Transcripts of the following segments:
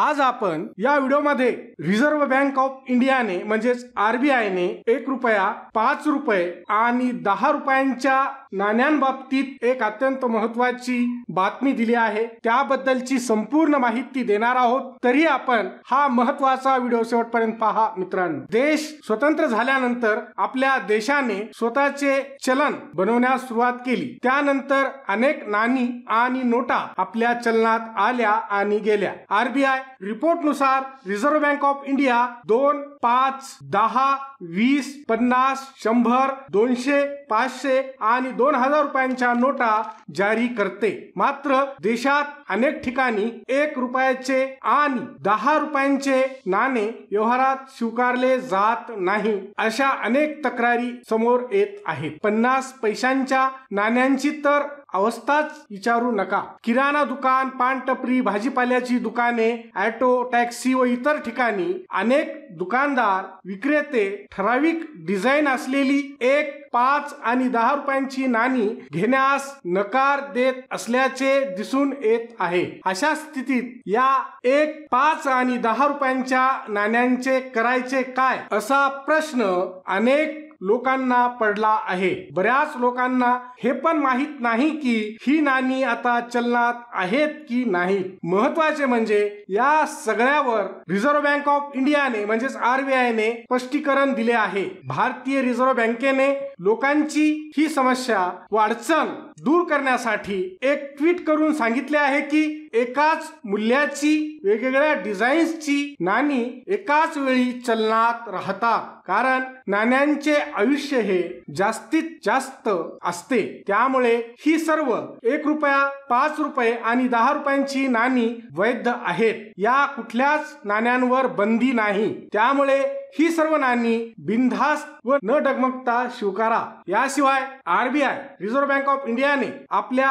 आज आपण या व्हिडिओमध्ये रिझर्व्ह बँक ऑफ इंडियाने म्हणजेच आरबीआयने एक रुपया पाच रुपये आणि दहा रुपयांच्या नाण्यांबाबतीत एक अत्यंत महत्वाची बातमी दिली आहे त्याबद्दलची संपूर्ण माहिती देणार आहोत तरी आपण हा महत्वाचा व्हिडिओ शेवटपर्यंत पहा मित्रांनो देश स्वतंत्र झाल्यानंतर आपल्या देशाने स्वतःचे चलन बनवण्यास सुरुवात केली त्यानंतर अनेक नाणी आणि नोटा आपल्या चलनात आल्या आणि गेल्या आरबीआय रिपोर्टनुसार रिझर्व्ह बँक ऑफ इंडिया दोन पाच दहा वीस पन्नास शंभर दोनशे पाचशे आणि दोन हजार रुपयांच्या नोटा जारी करते मात्र देशात अनेक ठिकाणी एक रुपयाचे आणि दहा रुपयांचे नाणे व्यवहारात स्वीकारले जात नाही अशा अनेक तक्रारी समोर येत आहेत पन्नास पैशांच्या नाण्यांची तर अवस्थाच विचारू नका किराणा दुकान पानटपरी भाजीपाल्याची दुकाने ऑटो टॅक्सी व इतर ठिकाणी अनेक दुकानदार विक्रेते ठराविक डिझाईन असलेली एक पाच आणि दहा रुपयांची नाणी घेण्यास नकार देत असल्याचे दिसून येत आहे अशा स्थितीत या एक पाच आणि दहा रुपयांच्या नाण्यांचे करायचे काय असा प्रश्न अनेक लोकांना पडला आहे बऱ्याच लोकांना हे पण माहीत नाही की ही नाणी आता चलनात आहेत की नाही महत्वाचे म्हणजे या सगळ्यावर रिझर्व्ह बँक ऑफ इंडियाने म्हणजेच आरबीआय ने स्पष्टीकरण दिले आहे भारतीय रिझर्व्ह बँकेने लोकांची ही समस्या वाढचण दूर करण्यासाठी एक ट्विट करून सांगितले आहे की एकाच मूल्याची वेगवेगळ्या डिझाईन्सची नाणी एकाच वेळी चलनात राहतात कारण नाण्यांचे आयुष्य हे जास्तीत जास्त असते त्यामुळे ही सर्व एक रुपया पाच रुपये आणि दहा रुपयांची नाणी वैध आहेत या कुठल्याच नाण्यांवर बंदी नाही त्यामुळे ही सर्व नाणी बिनधास्त व न डगमगता स्वीकारा याशिवाय RBI reserve bank of India नव्याने आपल्या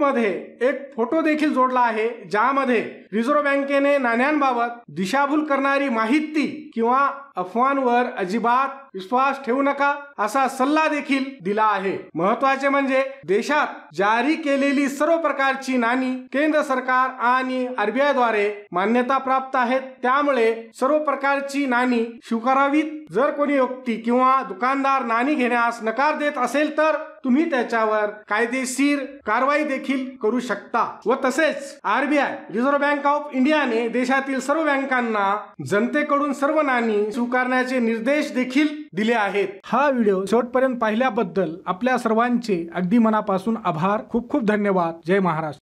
मध्ये एक फोटो देखील जोडला आहे ज्यामध्ये रिझर्व्ह बँकेने नाण्यांबाबत दिशाभूल करणारी माहिती किंवा अफवांवर अजिबात विश्वास ठेवू नका असा सल्ला देखील दिला आहे महत्वाचे म्हणजे देशात जारी केलेली सर्व प्रकारची नाणी केंद्र सरकार आणि आरबीआय द्वारे मान्यता प्राप्त आहेत त्यामुळे सर्व प्रकारची नाणी स्वीकारावीत जर कोणी व्यक्ती किंवा दुकानदार नाणी घेण्यास नकार देत असेल तर तुम्ही त्याच्यावर कायदेशीर कारवाई देखील करू शकता व तसेच आरबीआय रिझर्व्ह बँक ऑफ इंडियाने देशातील सर्व बँकांना जनतेकडून सर्व नाणी स्वीकारण्याचे निर्देश देखील दिले आहेत हा व्हिडिओ शेवटपर्यंत पाहिल्याबद्दल आपल्या सर्वांचे अगदी मनापासून आभार खूप खूप धन्यवाद जय महाराष्ट्र